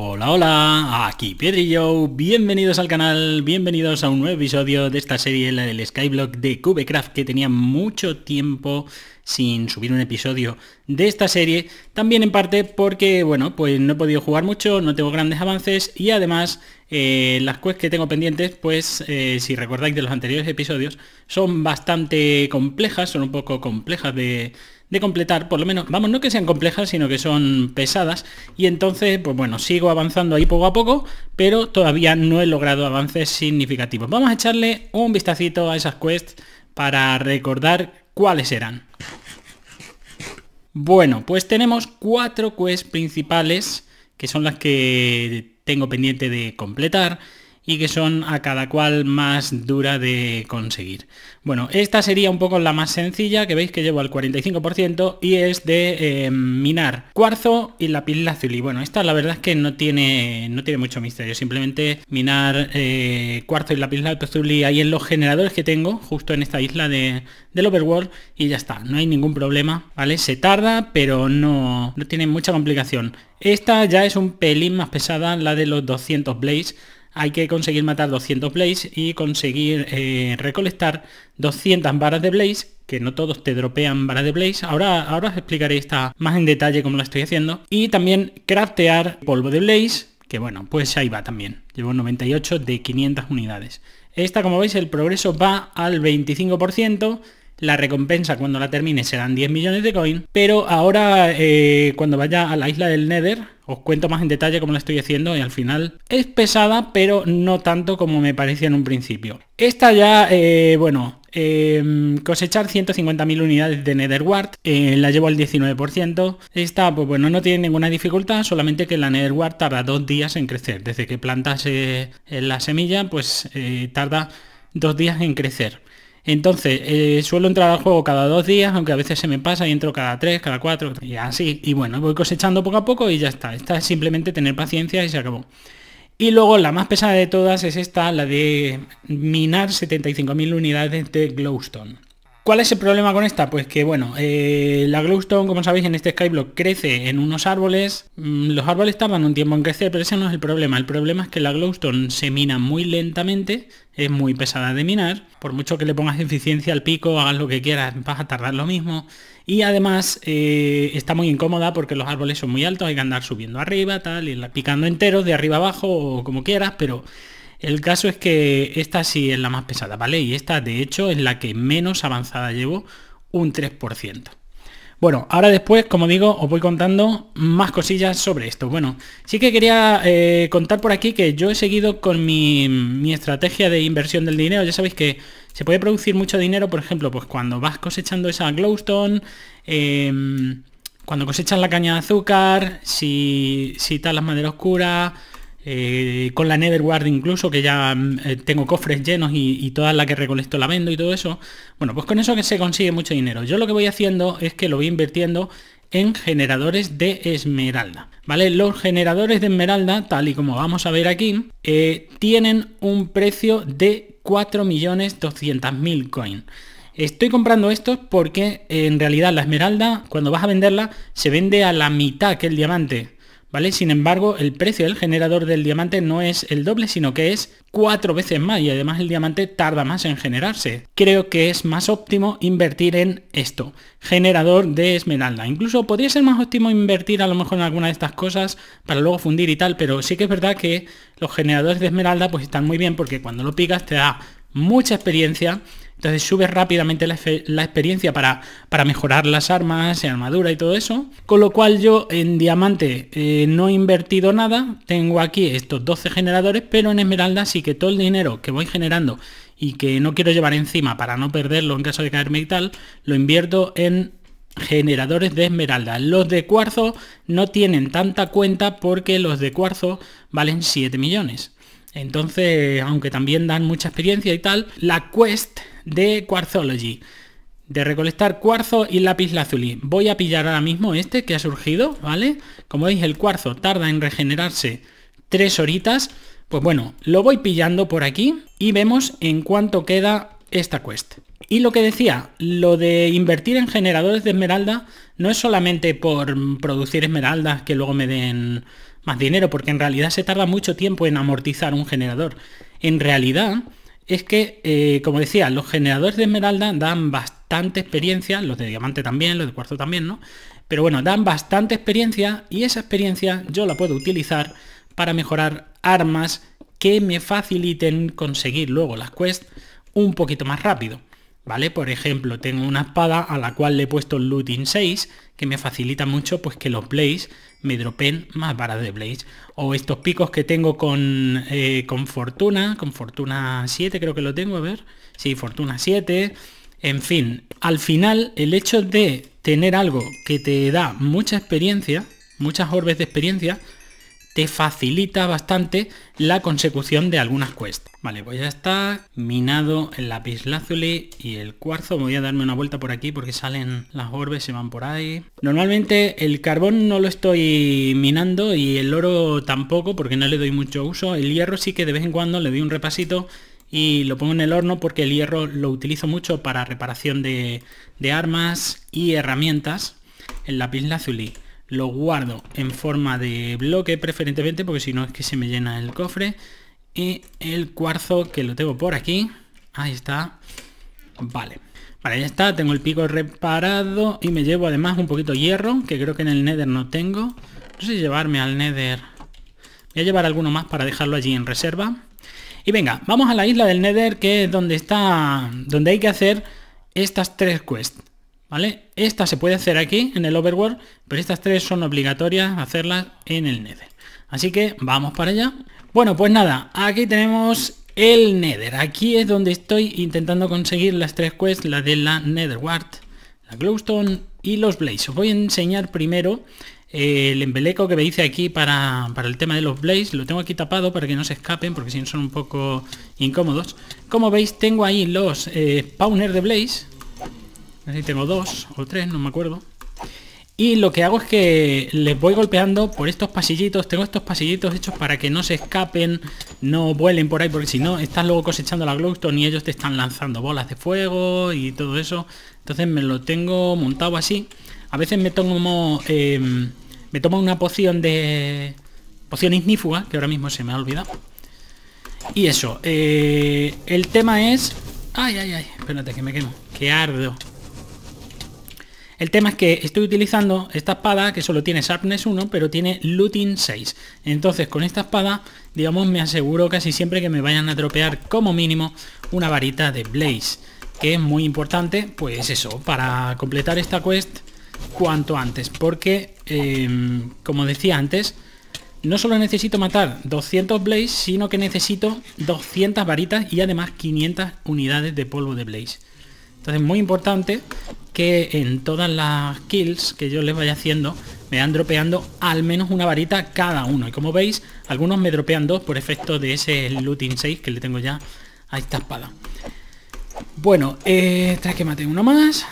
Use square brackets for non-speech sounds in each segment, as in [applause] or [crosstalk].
Hola, hola, aquí yo bienvenidos al canal, bienvenidos a un nuevo episodio de esta serie, la del Skyblock de Cubecraft, que tenía mucho tiempo sin subir un episodio de esta serie, también en parte porque, bueno, pues no he podido jugar mucho, no tengo grandes avances y además eh, las quests que tengo pendientes, pues eh, si recordáis de los anteriores episodios, son bastante complejas, son un poco complejas de de completar, por lo menos, vamos, no que sean complejas, sino que son pesadas. Y entonces, pues bueno, sigo avanzando ahí poco a poco, pero todavía no he logrado avances significativos. Vamos a echarle un vistacito a esas quests para recordar cuáles eran. Bueno, pues tenemos cuatro quests principales, que son las que tengo pendiente de completar y que son a cada cual más dura de conseguir. Bueno, esta sería un poco la más sencilla, que veis que llevo al 45% y es de eh, minar cuarzo y la lazuli. Bueno, esta la verdad es que no tiene, no tiene mucho misterio, simplemente minar eh, cuarzo y pila lazuli ahí en los generadores que tengo, justo en esta isla de, del overworld y ya está, no hay ningún problema, ¿vale? Se tarda, pero no, no tiene mucha complicación. Esta ya es un pelín más pesada, la de los 200 Blaze, hay que conseguir matar 200 Blaze y conseguir eh, recolectar 200 varas de Blaze, que no todos te dropean varas de Blaze. Ahora, ahora os explicaré esta más en detalle cómo la estoy haciendo. Y también craftear polvo de Blaze, que bueno, pues ahí va también. Llevo 98 de 500 unidades. Esta, como veis, el progreso va al 25%. La recompensa cuando la termine serán 10 millones de coins, pero ahora eh, cuando vaya a la isla del Nether, os cuento más en detalle cómo la estoy haciendo y al final es pesada, pero no tanto como me parecía en un principio. Esta ya, eh, bueno, eh, cosechar 150.000 unidades de NetherWard. la llevo al 19%. Esta, pues bueno, no tiene ninguna dificultad, solamente que la Nether tarda dos días en crecer. Desde que plantas la semilla, pues tarda dos días en crecer. Entonces, eh, suelo entrar al juego cada dos días, aunque a veces se me pasa y entro cada tres, cada cuatro, y así. Y bueno, voy cosechando poco a poco y ya está. Está simplemente tener paciencia y se acabó. Y luego la más pesada de todas es esta, la de minar 75.000 unidades de glowstone. ¿Cuál es el problema con esta? Pues que bueno, eh, la glowstone, como sabéis, en este skyblock crece en unos árboles. Mm, los árboles tardan un tiempo en crecer, pero ese no es el problema. El problema es que la glowstone se mina muy lentamente, es muy pesada de minar. Por mucho que le pongas [laughs] eficiencia al pico, hagas lo que quieras, vas a tardar lo mismo. Y además eh, está muy incómoda porque los árboles son muy altos, hay que andar subiendo arriba, tal, y picando enteros, de arriba abajo, o como quieras, pero el caso es que esta sí es la más pesada, ¿vale? Y esta de hecho es la que menos avanzada llevo, un 3%. Bueno, ahora después, como digo, os voy contando más cosillas sobre esto. Bueno, sí que quería eh, contar por aquí que yo he seguido con mi, estrategia de inversión del dinero. Ya sabéis que se puede producir mucho dinero, por ejemplo, pues cuando vas cosechando esa glowstone, em, cuando cosechas la caña de azúcar, si, si madera oscura, eh, con la Neverward incluso, que ya mm, eh, tengo cofres llenos y, toda la que recolecto la vendo y todo eso. Bueno, pues con eso que se consigue mucho dinero. Yo lo que voy haciendo es que lo voy invirtiendo en generadores de esmeralda. ¿Vale? Los generadores de esmeralda, tal y como vamos a ver aquí, eh, tienen un precio de 4.200.000 Coins Estoy comprando estos porque en realidad la esmeralda, cuando vas a venderla, se vende a la mitad que el diamante. ¿vale? Sin embargo, el precio del generador del diamante no es el doble, sino que es cuatro veces más y además el diamante tarda más en generarse. Creo que es más óptimo invertir en esto, generador de esmeralda. Incluso podría ser más óptimo invertir a lo mejor en alguna de estas cosas para luego fundir y tal, pero sí que es verdad que los generadores de esmeralda pues están muy bien porque cuando lo picas te da mucha experiencia. Entonces sube rápidamente la, experiencia para, para, mejorar las armas, y armadura y todo eso. Con lo cual yo en diamante eh, no he invertido nada. Tengo aquí estos 12 generadores, pero en esmeralda sí que todo el dinero que voy generando y que no quiero llevar encima para no perderlo en caso de caerme y tal, lo invierto en generadores de esmeralda. Los de cuarzo no tienen tanta cuenta porque los de cuarzo valen 7 millones. Entonces, aunque también dan mucha experiencia y tal, la quest de Quarzology, de recolectar cuarzo y lápiz lazuli. Voy a pillar ahora mismo este que ha surgido, ¿vale? Como veis, el cuarzo tarda en regenerarse tres horitas. Pues bueno, lo voy pillando por aquí y vemos en cuánto queda esta quest. Y lo que decía, lo de invertir en generadores de esmeralda no es solamente por producir esmeraldas que luego me den más dinero, porque en realidad se tarda mucho tiempo en amortizar un generador. En realidad es que, eh, como decía, los generadores de esmeralda dan bastante experiencia, los de diamante también, los de cuarzo también, ¿no? Pero bueno, dan bastante experiencia y esa experiencia yo la puedo utilizar para mejorar armas que me faciliten conseguir luego las quests un poquito más rápido. ¿vale? Por ejemplo, tengo una espada a la cual le he puesto looting 6, que me facilita mucho pues que los blaze me dropen más varas de blaze. O estos picos que tengo con, eh, con fortuna, con fortuna 7 creo que lo tengo, a ver. Sí, fortuna 7. En fin, al final el hecho de tener algo que te da mucha experiencia, muchas orbes de experiencia, te facilita bastante la consecución de algunas cuestas. Vale, pues ya está minado el lazuli y el cuarzo. Voy a darme una vuelta por aquí porque salen las orbes, se van por ahí. Normalmente el carbón no lo estoy minando y el oro tampoco porque no le doy mucho uso. El hierro sí que de vez en cuando le doy un repasito y lo pongo en el horno porque el hierro lo utilizo mucho para reparación de, armas y herramientas. El lazuli lo guardo en forma de bloque preferentemente porque si no es que se me llena el cofre y el cuarzo que lo tengo por aquí ahí está vale vale ya está tengo el pico reparado y me llevo además un poquito de hierro que creo que en el nether no tengo no sé llevarme al nether voy a llevar alguno más para dejarlo allí en reserva y venga vamos a la isla del nether que es donde está donde hay que hacer estas tres quests ¿Vale? Esta se puede hacer aquí en el Overworld, pero estas tres son obligatorias hacerlas en el Nether. Así que vamos para allá. Bueno, pues nada, aquí tenemos el Nether. Aquí es donde estoy intentando conseguir las tres quests, la de la Nether la Glowstone y los Blaze. Os voy a enseñar primero eh, el embeleco que me hice aquí para, para el tema de los Blaze. Lo tengo aquí tapado para que no se escapen, porque si no son un poco incómodos. Como veis, tengo ahí los eh, de Blaze Así tengo dos o tres, no me acuerdo. Y lo que hago es que les voy golpeando por estos pasillitos. Tengo estos pasillitos hechos para que no se escapen, no vuelen por ahí, porque si no, estás luego cosechando la glowstone y ellos te están lanzando bolas de fuego y todo eso. Entonces me lo tengo montado así. A veces me tomo, eh, me tomo una poción de... Poción ignífuga, que ahora mismo se me ha olvidado. Y eso, eh, el tema es... Ay, ay, ay, espérate que me quemo, que ardo. El tema es que estoy utilizando esta espada que solo tiene Sharpness 1, pero tiene Looting 6. Entonces con esta espada, digamos, me aseguro casi siempre que me vayan a tropear como mínimo una varita de Blaze. Que es muy importante, pues eso, para completar esta quest cuanto antes. Porque, em, como decía antes, no solo necesito matar 200 Blaze, sino que necesito 200 varitas y además 500 unidades de polvo de Blaze. Entonces, muy importante que en todas las kills que yo les vaya haciendo me han dropeando al menos una varita cada uno. Y como veis, algunos me dropean dos por efecto de ese looting 6 que le tengo ya a esta espada. Bueno, eh, tras que mate uno más.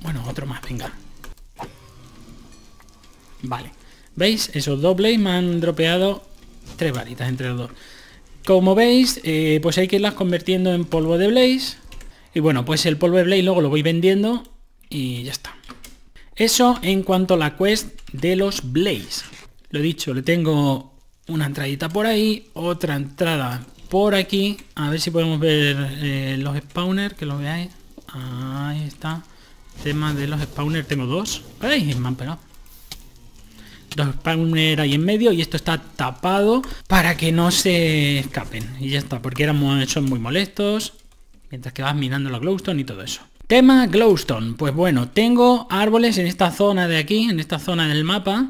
Bueno, otro más, venga. Vale. ¿Veis? Esos dobles me han dropeado tres varitas entre los dos. Como veis, eh, pues hay que irlas convirtiendo en polvo de blaze y bueno, pues el polvo de Blade luego lo voy vendiendo y ya está. Eso en cuanto a la quest de los Blaze. Lo he dicho, le tengo una entradita por ahí, otra entrada por aquí. A ver si podemos ver eh, los spawners, que lo veáis. Ahí está. Tema de los spawners, tengo dos. ¡Ay! Me Dos spawners ahí en medio y esto está tapado para que no se escapen. Y ya está, porque eran, son muy molestos. Mientras que vas mirando la glowstone y todo eso. Tema glowstone. Pues bueno, tengo árboles en esta zona de aquí, en esta zona del mapa.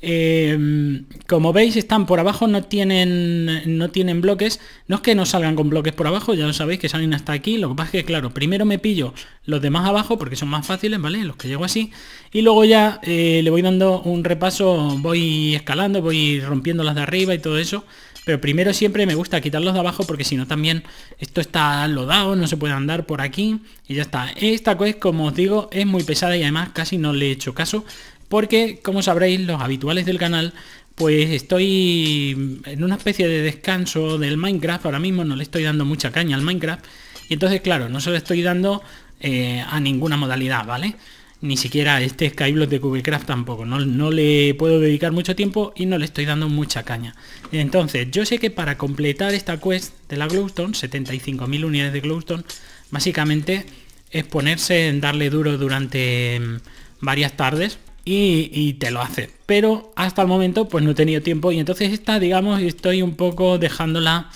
Em, como veis están por abajo, no tienen, no tienen bloques. No es que no salgan con bloques por abajo, ya lo sabéis que salen hasta aquí. Lo que pasa es que, claro, primero me pillo los demás abajo porque son más fáciles, ¿vale? Los que llego así. Y luego ya eh, le voy dando un repaso, voy escalando, voy rompiendo las de arriba y todo eso. Pero primero siempre me gusta quitarlos de abajo porque si no también esto está lodado, no se puede andar por aquí y ya está. Esta quest, como os digo, es muy pesada y además casi no le he hecho caso porque, como sabréis, los habituales del canal pues estoy en una especie de descanso del Minecraft. Ahora mismo no le estoy dando mucha caña al Minecraft. Y entonces, claro, no se lo estoy dando eh, a ninguna modalidad, ¿vale? ni siquiera este Skyblock de Craft tampoco. No, le puedo dedicar mucho tiempo y no le estoy dando mucha caña. Entonces, yo sé que para completar esta quest de la Glowstone, 75.000 unidades de Glowstone, básicamente es ponerse en darle duro durante em, varias tardes y, te lo hace. Pero hasta el momento pues no he tenido tiempo y entonces esta, digamos, estoy un poco dejándola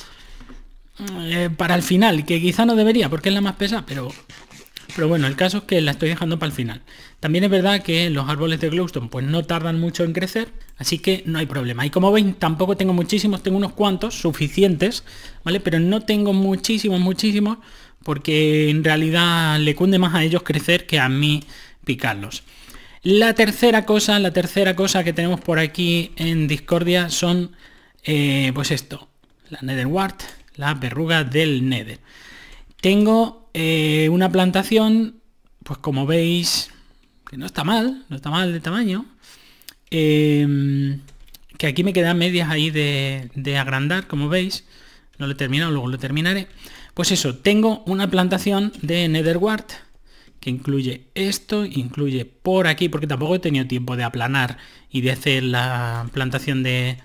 eh, para el final, que quizá no debería porque es la más pesa, pero pero bueno, el caso es que la estoy dejando para el final. También es verdad que los árboles de glowstone pues no tardan mucho en crecer, así que no hay problema. Y como veis, tampoco tengo muchísimos, tengo unos cuantos, suficientes, ¿vale? Pero no tengo muchísimos, muchísimos, porque en realidad le cunde más a ellos crecer que a mí picarlos. La tercera cosa, la tercera cosa que tenemos por aquí en Discordia son, eh, pues esto, la Netherwart, La verruga del Nether. Tengo eh, una plantación, pues como veis, que no está mal, no está mal de tamaño. Em, que aquí me quedan medias ahí de, agrandar, como veis. No lo he terminado, luego lo terminaré. Pues eso, tengo una plantación de netherwart que incluye esto, incluye por aquí, porque tampoco he tenido tiempo de aplanar y de hacer la plantación de,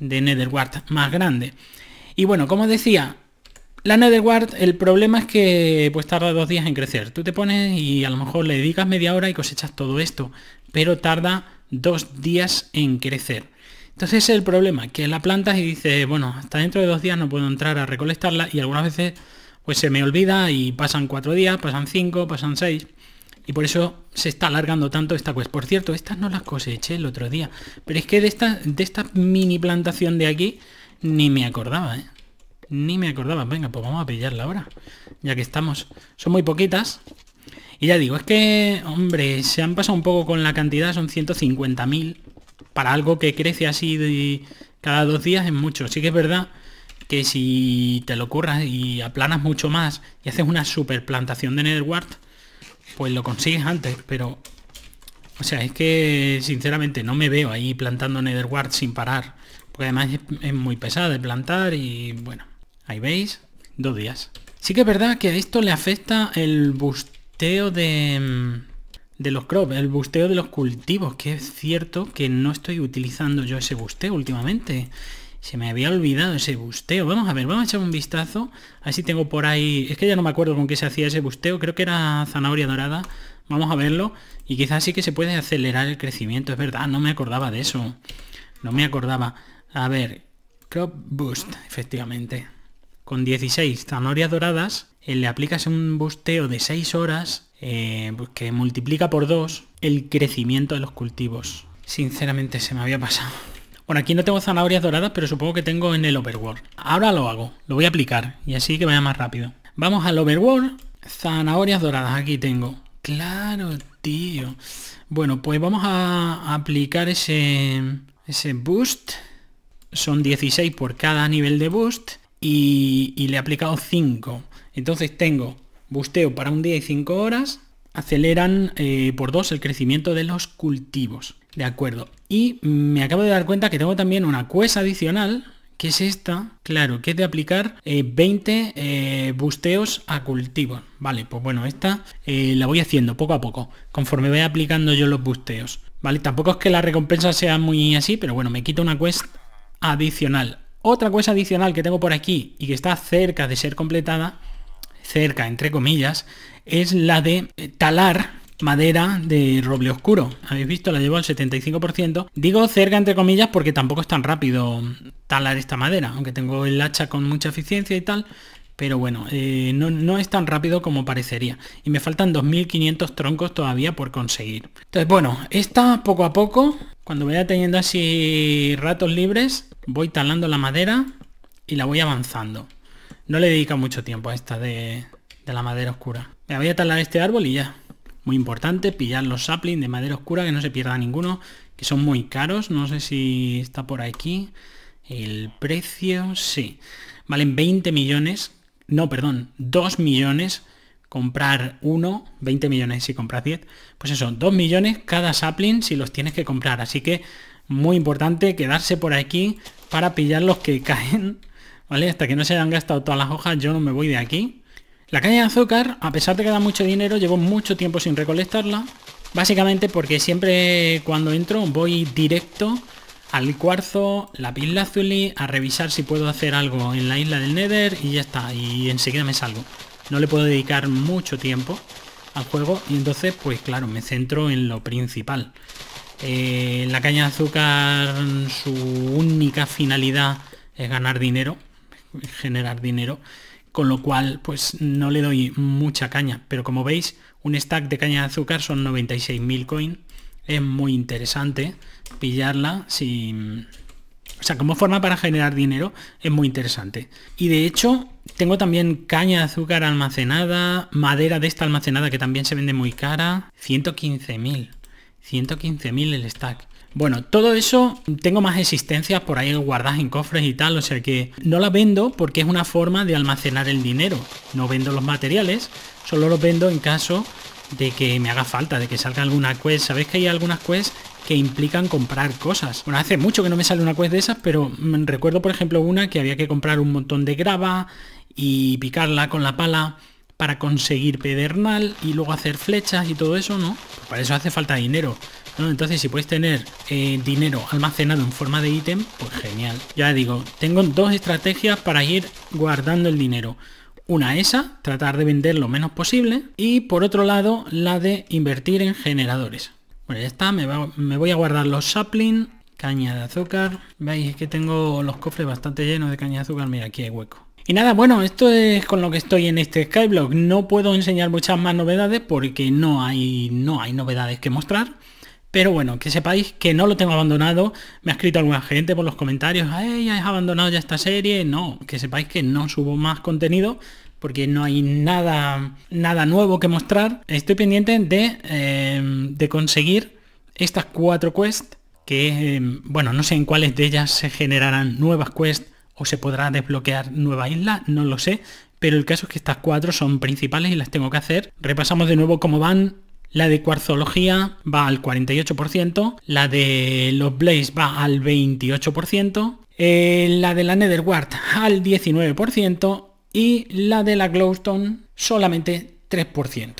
de más grande. Y bueno, como decía, la Netherward, el problema es que pues tarda dos días en crecer. Tú te pones y a lo mejor le dedicas media hora y cosechas todo esto, pero tarda dos días en crecer. Entonces es el problema, que la plantas y dices, bueno, hasta dentro de dos días no puedo entrar a recolectarla y algunas veces pues se me olvida y pasan cuatro días, pasan cinco, pasan seis. Y por eso se está alargando tanto esta cuestión. Por cierto, estas no las coseché el otro día. Pero es que de esta, de esta mini plantación de aquí ni me acordaba, ¿eh? Ni me acordaba. Venga, pues vamos a pillarla ahora. Ya que estamos. Son muy poquitas. Y ya digo, es que, hombre, se han pasado un poco con la cantidad. Son 150.000. Para algo que crece así de cada dos días es mucho. Sí que es verdad que si te lo curras y aplanas mucho más y haces una super plantación de Netherward, pues lo consigues antes, pero... O sea, es que sinceramente no me veo ahí plantando Netherward sin parar. Porque además es, muy pesada de plantar y bueno. Ahí veis, dos días. Sí que es verdad que esto le afecta el busteo mm, de, los crops, el busteo de los cultivos, que es cierto que no estoy utilizando yo ese busteo últimamente. Se me había olvidado ese busteo. Vamos a ver, vamos a echar un vistazo. Así tengo por ahí... Es que ya no me acuerdo con qué se hacía ese busteo. Creo que era zanahoria dorada. Vamos a verlo. Y quizás sí que se puede acelerar el crecimiento. Es verdad, no me acordaba de eso. No me acordaba. A ver, crop boost, efectivamente con 16 zanahorias doradas, eh, le aplicas un busteo de 6 horas eh, pues, que multiplica por 2 el crecimiento de los cultivos. Sinceramente se me había pasado. Bueno, aquí no tengo zanahorias doradas, pero supongo que tengo en el overworld. Ahora lo hago, lo voy a aplicar y así que vaya más rápido. Vamos al overworld, zanahorias doradas, aquí tengo. Claro, tío. Bueno, pues vamos a aplicar ese, ese boost. Son 16 por cada nivel de boost y, le he aplicado 5. Entonces tengo busteo para un día y 5 horas, aceleran eh, por 2 el crecimiento de los cultivos. De acuerdo. Y me acabo de dar cuenta que tengo también una quest adicional, que es esta, claro, que es de aplicar 20 eh, eh, busteos a cultivo. Vale, pues bueno, esta la voy haciendo poco a poco, conforme voy aplicando yo los busteos. Vale, tampoco es que la recompensa sea muy así, pero bueno, me quita una quest adicional. Otra cosa adicional que tengo por aquí y que está cerca de ser completada, cerca entre comillas, es la de talar madera de roble oscuro. Habéis visto, la llevo al 75%. Digo cerca entre comillas porque tampoco es tan rápido talar esta madera, aunque tengo el hacha con mucha eficiencia y tal. Pero bueno, eh, no, no, es tan rápido como parecería. Y me faltan 2.500 troncos todavía por conseguir. Entonces, bueno, esta poco a poco, cuando vaya teniendo así ratos libres, voy talando la madera y la voy avanzando. No le dedica mucho tiempo a esta de, de la madera oscura. Me voy a talar este árbol y ya. Muy importante, pillar los saplings de madera oscura, que no se pierda ninguno, que son muy caros. No sé si está por aquí. El precio, sí. Valen 20 millones. No, perdón, 2 millones. Comprar uno, 20 millones si compras 10. Pues eso, 2 millones cada sapling si los tienes que comprar. Así que muy importante quedarse por aquí para pillar los que [laughs] caen, ¿vale? Hasta que no se hayan gastado todas las hojas, yo no me voy de aquí. La caña de azúcar, a pesar de que da mucho dinero, llevo mucho tiempo sin recolectarla. Básicamente porque siempre cuando entro voy directo al cuarzo, la y a revisar si puedo hacer algo en la isla del Nether y ya está. Y enseguida me salgo. No le puedo dedicar mucho tiempo al juego y entonces pues claro, me centro en lo principal. Eh, la caña de azúcar, su única finalidad es ganar dinero, [laughs] generar dinero, con lo cual pues no le doy mucha caña, pero como veis, un stack de caña de azúcar son 96.000 coins es muy interesante pillarla O sea, como forma para generar dinero es muy interesante. Y de hecho, tengo también caña de azúcar almacenada, madera de esta almacenada que también se vende muy cara, 115.000. 115.000 el stack. Bueno, todo eso, tengo más existencias por ahí guardadas en cofres y tal, o sea que no la vendo porque es una forma de almacenar el dinero. No vendo los materiales, solo los vendo en caso de que me haga falta, de que salga alguna quest. Sabéis que hay algunas quests que implican comprar cosas. Bueno, hace mucho que no me sale una quest de esas, pero mm, recuerdo por ejemplo una que había que comprar un montón de grava y picarla con la pala para conseguir pedernal y luego hacer flechas y todo eso, ¿no? para eso hace falta dinero. ¿no? Entonces, si puedes tener eh, dinero almacenado en forma de ítem, pues genial. Ya digo, tengo dos estrategias para ir guardando el dinero. Una esa, tratar de vender lo menos posible. Y por otro lado, la de invertir en generadores. Bueno, ya está, me, me voy a guardar los saplings caña de azúcar. Veis que tengo los cofres bastante llenos de caña de azúcar. Mira, aquí hay hueco. Y nada, bueno, esto es con lo que estoy en este SkyBlock. No puedo enseñar muchas más novedades porque no hay, no hay novedades que mostrar. Pero bueno, que sepáis que no lo tengo abandonado. Me ha escrito alguna gente por los comentarios, ¡ay, ya has abandonado ya esta serie! No, que sepáis que no subo más contenido porque no hay nada, nada nuevo que mostrar. Estoy pendiente de, eh, de conseguir estas cuatro quests, que, eh, bueno, no sé en cuáles de ellas se generarán nuevas quests o se podrá desbloquear nueva isla, no lo sé, pero el caso es que estas cuatro son principales y las tengo que hacer. Repasamos de nuevo cómo van. La de cuarzología va al 48%, la de los Blaze va al 28%, eh, la de la Guard al 19% y la de la Glowstone solamente 3%.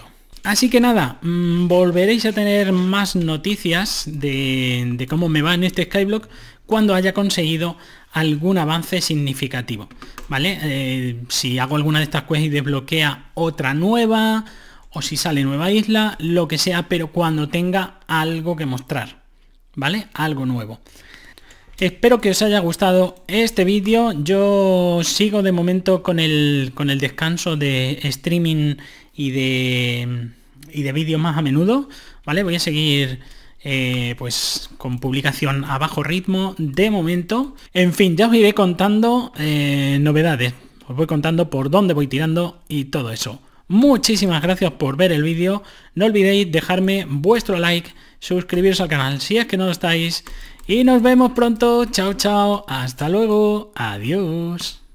Así que nada, mm, volveréis a tener más noticias de, de cómo me va en este Skyblock cuando haya conseguido algún avance significativo. ¿Vale? Eh, si hago alguna de estas quests y desbloquea otra nueva, o si sale nueva isla, lo que sea, pero cuando tenga algo que mostrar. ¿Vale? Algo nuevo. Espero que os haya gustado este vídeo. Yo sigo de momento con el, con el descanso de streaming y de, y de vídeos más a menudo. ¿Vale? Voy a seguir eh, pues con publicación a bajo ritmo de momento. En fin, ya os iré contando eh, novedades. Os voy contando por dónde voy tirando y todo eso. Muchísimas gracias por ver el vídeo. No olvidéis dejarme vuestro like, suscribiros al canal si es que no lo estáis. Y nos vemos pronto. Chao, chao. Hasta luego. Adiós.